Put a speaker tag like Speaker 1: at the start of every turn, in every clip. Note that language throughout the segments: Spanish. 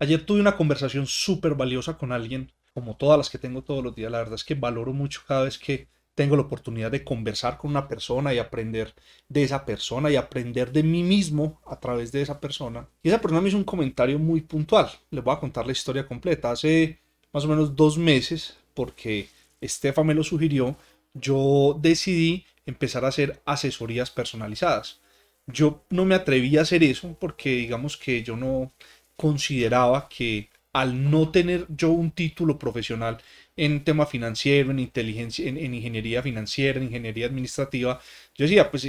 Speaker 1: Ayer tuve una conversación súper valiosa con alguien, como todas las que tengo todos los días. La verdad es que valoro mucho cada vez que tengo la oportunidad de conversar con una persona y aprender de esa persona y aprender de mí mismo a través de esa persona. Y esa persona me hizo un comentario muy puntual. Les voy a contar la historia completa. Hace más o menos dos meses, porque Estefa me lo sugirió, yo decidí empezar a hacer asesorías personalizadas. Yo no me atreví a hacer eso porque digamos que yo no consideraba que al no tener yo un título profesional en tema financiero, en inteligencia, en, ingeniería financiera, en ingeniería administrativa, yo decía, pues,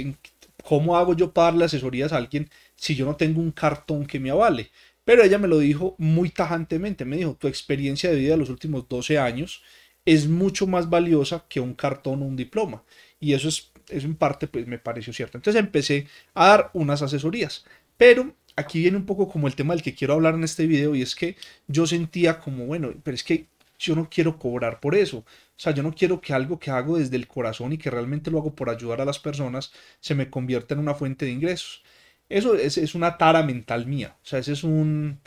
Speaker 1: ¿cómo hago yo para darle asesorías a alguien si yo no tengo un cartón que me avale? Pero ella me lo dijo muy tajantemente, me dijo, tu experiencia de vida de los últimos 12 años es mucho más valiosa que un cartón o un diploma. Y eso es, es en parte pues me pareció cierto. Entonces empecé a dar unas asesorías, pero aquí viene un poco como el tema del que quiero hablar en este video y es que yo sentía como, bueno, pero es que yo no quiero cobrar por eso. O sea, yo no quiero que algo que hago desde el corazón y que realmente lo hago por ayudar a las personas se me convierta en una fuente de ingresos. Eso es, una tara mental mía. O sea, esa es una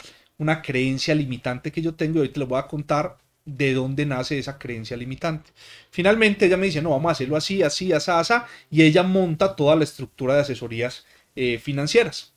Speaker 1: creencia limitante que yo tengo y hoy te voy a contar de dónde nace esa creencia limitante. Finalmente ella me dice, no, vamos a hacerlo así, así, así, así, y ella monta toda la estructura de asesorías eh, financieras.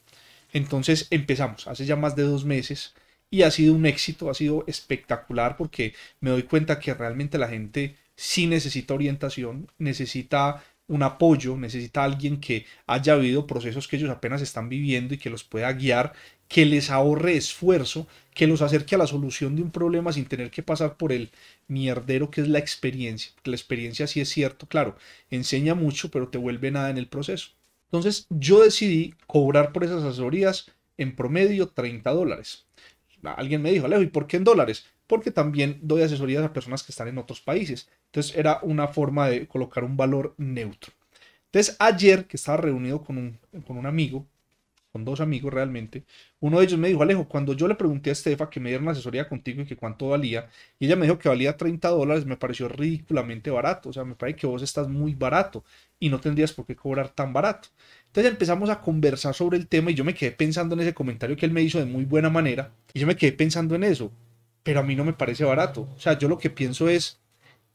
Speaker 1: Entonces empezamos hace ya más de dos meses y ha sido un éxito, ha sido espectacular porque me doy cuenta que realmente la gente sí necesita orientación, necesita un apoyo, necesita alguien que haya habido procesos que ellos apenas están viviendo y que los pueda guiar, que les ahorre esfuerzo, que los acerque a la solución de un problema sin tener que pasar por el mierdero que es la experiencia. La experiencia sí es cierto, claro, enseña mucho, pero te vuelve nada en el proceso. Entonces yo decidí cobrar por esas asesorías en promedio 30 dólares. Alguien me dijo, Alejo, ¿y por qué en dólares? Porque también doy asesorías a personas que están en otros países. Entonces era una forma de colocar un valor neutro. Entonces ayer que estaba reunido con un, con un amigo, con dos amigos realmente, uno de ellos me dijo, Alejo, cuando yo le pregunté a Estefa que me diera una asesoría contigo y que cuánto valía, y ella me dijo que valía 30 dólares, me pareció ridículamente barato, o sea, me parece que vos estás muy barato y no tendrías por qué cobrar tan barato. Entonces empezamos a conversar sobre el tema y yo me quedé pensando en ese comentario que él me hizo de muy buena manera, y yo me quedé pensando en eso, pero a mí no me parece barato, o sea, yo lo que pienso es,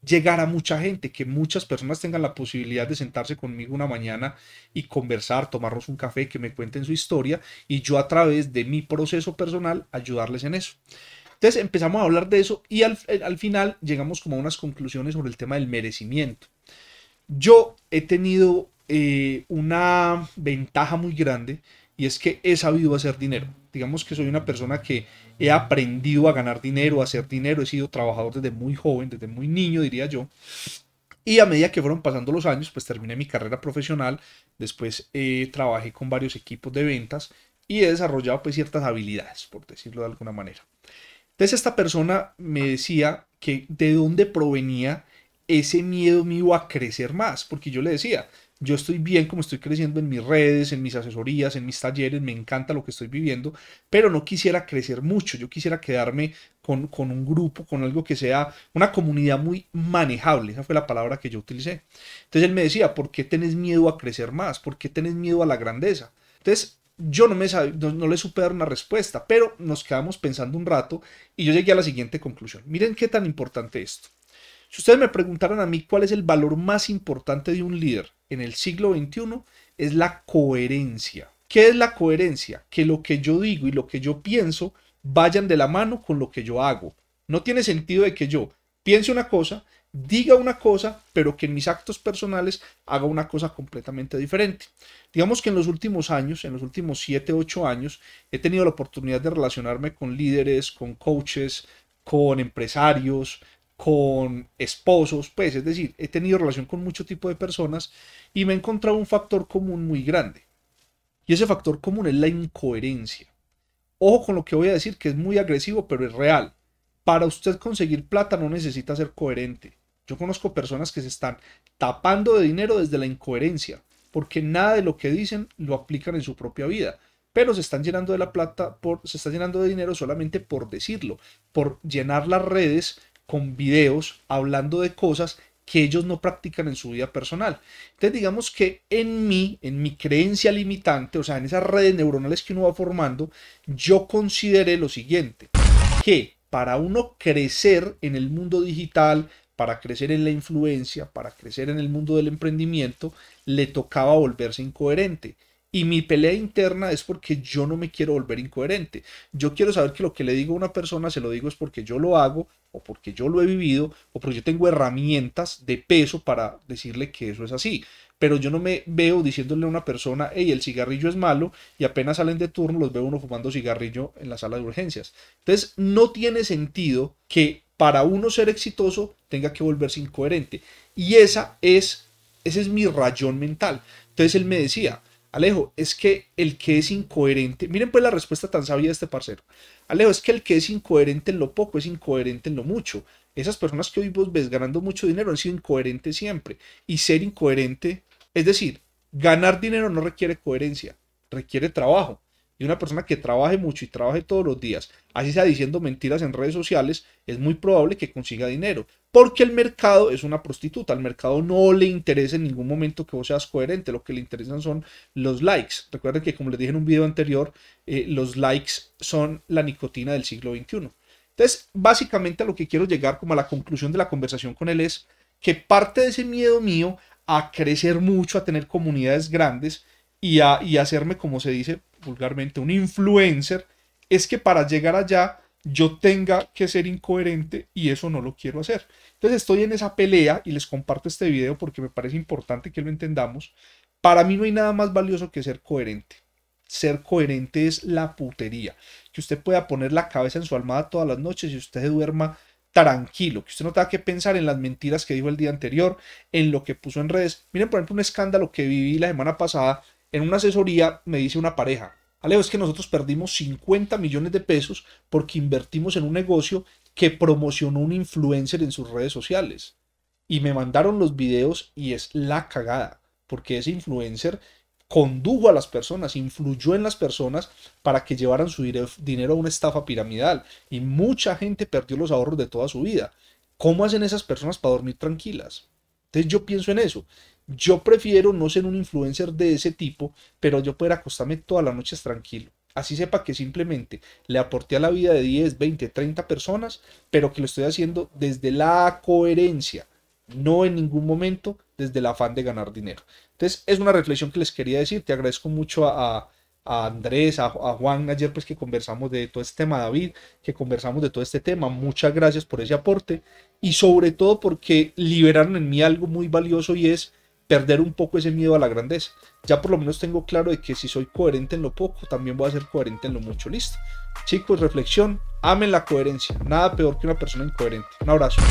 Speaker 1: llegar a mucha gente, que muchas personas tengan la posibilidad de sentarse conmigo una mañana y conversar, tomarnos un café, que me cuenten su historia y yo a través de mi proceso personal ayudarles en eso. Entonces empezamos a hablar de eso y al, eh, final llegamos como a unas conclusiones sobre el tema del merecimiento. Yo he tenido eh, una ventaja muy grande y es que he sabido hacer dinero. Digamos que soy una persona que he aprendido a ganar dinero, a hacer dinero, he sido trabajador desde muy joven, desde muy niño, diría yo. Y a medida que fueron pasando los años, pues terminé mi carrera profesional, después eh, trabajé con varios equipos de ventas y he desarrollado pues ciertas habilidades, por decirlo de alguna manera. Entonces esta persona me decía que de dónde provenía ese miedo mío a crecer más, porque yo le decía, yo estoy bien como estoy creciendo en mis redes, en mis asesorías, en mis talleres, me encanta lo que estoy viviendo, pero no quisiera crecer mucho, yo quisiera quedarme con, un grupo, con algo que sea una comunidad muy manejable, esa fue la palabra que yo utilicé. Entonces él me decía, ¿por qué tenés miedo a crecer más? ¿Por qué tenés miedo a la grandeza? Entonces yo no, me no, no, le supe dar una respuesta, pero nos quedamos pensando un rato y yo llegué a la siguiente conclusión. Miren qué tan importante esto. Si ustedes me preguntaran a mí cuál es el valor más importante de un líder en el siglo XXI, es la coherencia. ¿Qué es la coherencia? Que lo que yo digo y lo que yo pienso vayan de la mano con lo que yo hago. No tiene sentido de que yo piense una cosa, diga una cosa, pero que en mis actos personales haga una cosa completamente diferente. Digamos que en los últimos años, en los últimos 7, 8 años, he tenido la oportunidad de relacionarme con líderes, con coaches, con empresarios, con esposos, pues es decir, he tenido relación con mucho tipo de personas y me he encontrado un factor común muy grande. Y ese factor común es la incoherencia. Ojo con lo que voy a decir, que es muy agresivo, pero es real. Para usted conseguir plata no necesita ser coherente. Yo conozco personas que se están tapando de dinero desde la incoherencia, porque nada de lo que dicen lo aplican en su propia vida pero se están llenando de la plata, por, se están llenando de dinero solamente por decirlo, por llenar las redes con videos hablando de cosas que ellos no practican en su vida personal. Entonces digamos que en mí, en mi creencia limitante, o sea, en esas redes neuronales que uno va formando, yo consideré lo siguiente, que para uno crecer en el mundo digital, para crecer en la influencia, para crecer en el mundo del emprendimiento, le tocaba volverse incoherente. Y mi pelea interna es porque yo no me quiero volver incoherente. Yo quiero saber que lo que le digo a una persona se lo digo es porque yo lo hago o porque yo lo he vivido o porque yo tengo herramientas de peso para decirle que eso es así. Pero yo no me veo diciéndole a una persona, hey, el cigarrillo es malo y apenas salen de turno los veo uno fumando cigarrillo en la sala de urgencias. Entonces no tiene sentido que para uno ser exitoso tenga que volverse incoherente. Y esa es, ese es mi rayón mental. Entonces él me decía, Alejo, es que el que es incoherente, miren pues la respuesta tan sabia de este parcero. Alejo, es que el que es incoherente en lo poco es incoherente en lo mucho. Esas personas que hoy vos ves ganando mucho dinero han sido incoherentes siempre. Y ser incoherente, es decir, ganar dinero no requiere coherencia, requiere trabajo. Y una persona que trabaje mucho y trabaje todos los días, así sea diciendo mentiras en redes sociales, es muy probable que consiga dinero. Porque el mercado es una prostituta, al mercado no le interesa en ningún momento que vos seas coherente, lo que le interesan son los likes. Recuerden que como les dije en un video anterior, eh, los likes son la nicotina del siglo XXI. Entonces, básicamente a lo que quiero llegar como a la conclusión de la conversación con él es que parte de ese miedo mío a crecer mucho, a tener comunidades grandes y a, hacerme, como se dice vulgarmente, un influencer, es que para llegar allá yo tenga que ser incoherente y eso no lo quiero hacer. Entonces estoy en esa pelea y les comparto este video porque me parece importante que lo entendamos. Para mí no hay nada más valioso que ser coherente. Ser coherente es la putería. Que usted pueda poner la cabeza en su almohada todas las noches y usted duerma tranquilo, que usted no tenga que pensar en las mentiras que dijo el día anterior, en lo que puso en redes. Miren, por ejemplo, un escándalo que viví la semana pasada en una asesoría, me dice una pareja, Alejo, es que nosotros perdimos 50 millones de pesos porque invertimos en un negocio que promocionó un influencer en sus redes sociales. Y me mandaron los videos y es la cagada, porque ese influencer condujo a las personas, influyó en las personas para que llevaran su dinero a una estafa piramidal. Y mucha gente perdió los ahorros de toda su vida. ¿Cómo hacen esas personas para dormir tranquilas? Entonces yo pienso en eso. Yo prefiero no ser un influencer de ese tipo, pero yo poder acostarme todas las noches tranquilo. Así sepa que simplemente le aporté a la vida de 10, 20, 30 personas, pero que lo estoy haciendo desde la coherencia, no en ningún momento desde el afán de ganar dinero. Entonces, es una reflexión que les quería decir. Te agradezco mucho a, Andrés, a, a, Juan ayer, pues que conversamos de todo este tema, David, que conversamos de todo este tema. Muchas gracias por ese aporte y sobre todo porque liberaron en mí algo muy valioso y es perder un poco ese miedo a la grandeza. Ya por lo menos tengo claro de que si soy coherente en lo poco, también voy a ser coherente en lo mucho. Listo. Chicos, reflexión, amen la coherencia. Nada peor que una persona incoherente. Un abrazo.